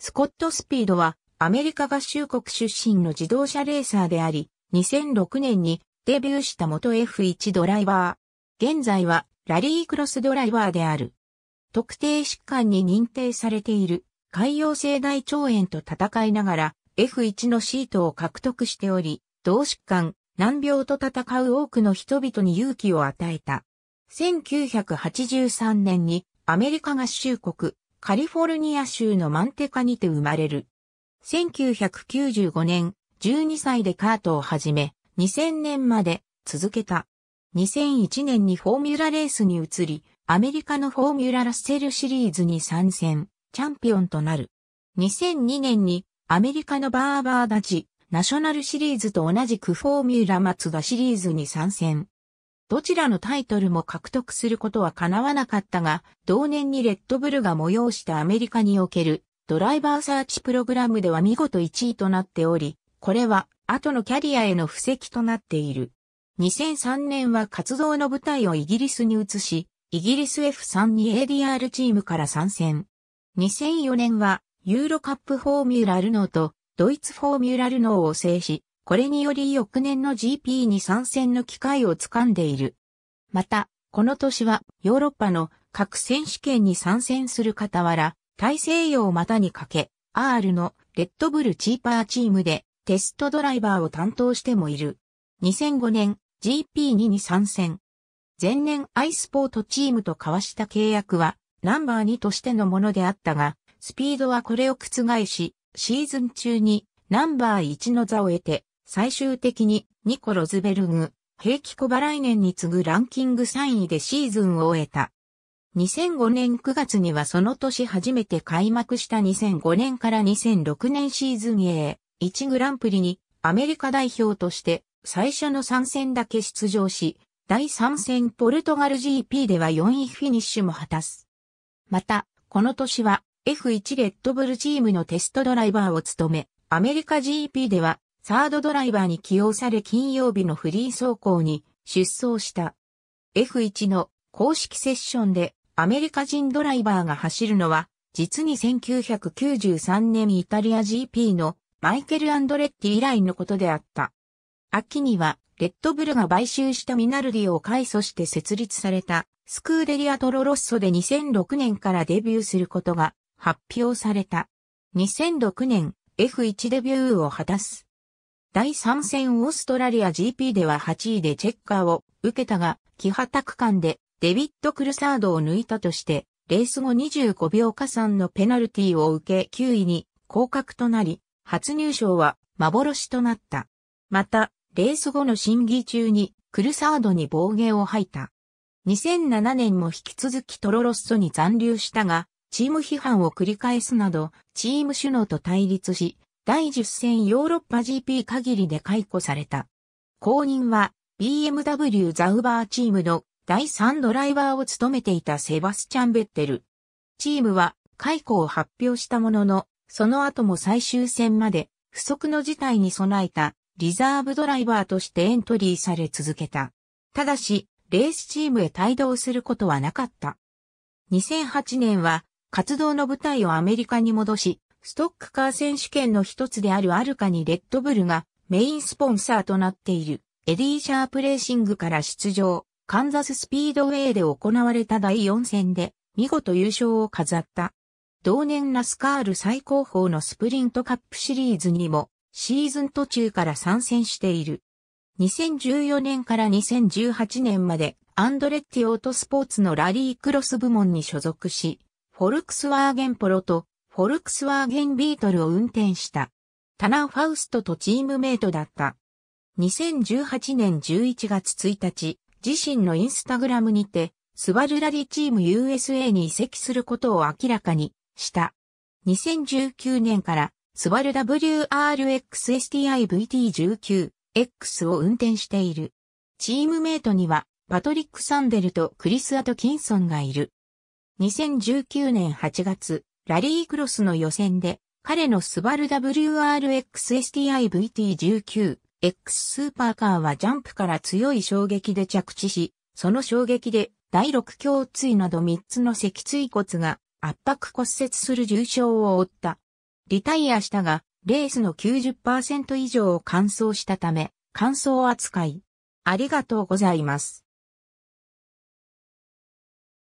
スコット・スピードはアメリカ合衆国出身の自動車レーサーであり、2006年にデビューした元 F1 ドライバー。現在はラリークロスドライバーである。特定疾患に認定されている海洋性大腸炎と戦いながら F1 のシートを獲得しており、同疾患、難病と戦う多くの人々に勇気を与えた。1983年にアメリカ合衆国カリフォルニア州のマンテカにて生まれる。1995年、12歳でカートを始め、2000年まで続けた。2001年にフォーミュラレースに移り、アメリカのフォーミュララッセルシリーズに参戦、チャンピオンとなる。2002年にアメリカのバーバーダジ、ナショナルシリーズと同じくフォーミュラ松田シリーズに参戦、どちらのタイトルも獲得することは叶わなかったが、同年にレッドブルが催したアメリカにおけるドライバーサーチプログラムでは見事1位となっており、これは後のキャリアへの布石となっている。2003年は活動の舞台をイギリスに移し、イギリス F3 に ADR チームから参戦。2004年はユーロカップフォーミュラルノーとドイツフォーミュラルノーを制し、これにより翌年の GP に参戦の機会を掴んでいる。また、この年はヨーロッパの各選手権に参戦する傍ら、大西洋を股にかけ、R のレッドブルチーパーチームでテストドライバーを担当してもいる。2005年 GP2 に参戦。前年 i スポートチームと交わした契約はナンバー2としてのものであったが、スピードはこれを覆し、シーズン中にナンバー1の座を得て最終的にニコ・ロズベルグ、平気小払い年に次ぐランキング3位でシーズンを終えた。2005年9月にはその年初めて開幕した2005年から2006年シーズン A1 グランプリにアメリカ代表として最初の3戦だけ出場し、第3戦ポルトガル GP では4位フィニッシュも果たす。また、この年は F1 レッドブルチームのテストドライバーを務め、アメリカ GP ではサードドライバーに起用され金曜日のフリー走行に出走した。F1 の公式セッションでアメリカ人ドライバーが走るのは、実に1993年イタリア GP のマイケル・アンドレッティ以来のことであった。秋には、レッドブルが買収したミナルディを改組して設立された、スクーデリア・トロロッソで2006年からデビューすることが発表された。2006年、F1 デビューを果たす。第3戦オーストラリア GP では8位でチェッカーを受けたが、ハタ区間でデビッド・クルサードを抜いたとして、レース後25秒加算のペナルティを受け9位に降格となり、初入賞は幻となった。また、レース後の審議中にクルサードに暴言を吐いた。2007年も引き続きトロロッソに残留したが、チーム批判を繰り返すなど、チーム首脳と対立し、第10戦ヨーロッパ GP 限りで解雇された。後任は BMW ザウバーチームの第3ドライバーを務めていたセバスチャン・ベッテル。チームは解雇を発表したものの、その後も最終戦まで不測の事態に備えたリザーブドライバーとしてエントリーされ続けた。ただし、レースチームへ帯同することはなかった。2008年は活動の舞台をアメリカに戻し、ストックカー選手権の一つであるアルカにレッドブルがメインスポンサーとなっているエディ・シャープレーシングから出場、カンザススピードウェイで行われた第4戦で見事優勝を飾った。同年ラスカール最高峰のスプリントカップシリーズにもシーズン途中から参戦している。2014年から2018年までアンドレッティオートスポーツのラリークロス部門に所属し、フォルクスワーゲンポロとフォルクスワーゲンビートルを運転した。タナファウストとチームメイトだった。2018年11月1日、自身のインスタグラムにて、スバルラリチーム USA に移籍することを明らかにした。2019年から、スバル WRXSTIVT19X を運転している。チームメイトには、パトリック・サンデルとクリス・アトキンソンがいる。2019年8月、ラリークロスの予選で、彼のスバル WRX-STI-VT19、X スーパーカーはジャンプから強い衝撃で着地し、その衝撃で第6胸椎など3つの脊椎骨が圧迫骨折する重傷を負った。リタイアしたが、レースの90%以上を完走したため、完走扱い。ありがとうございます。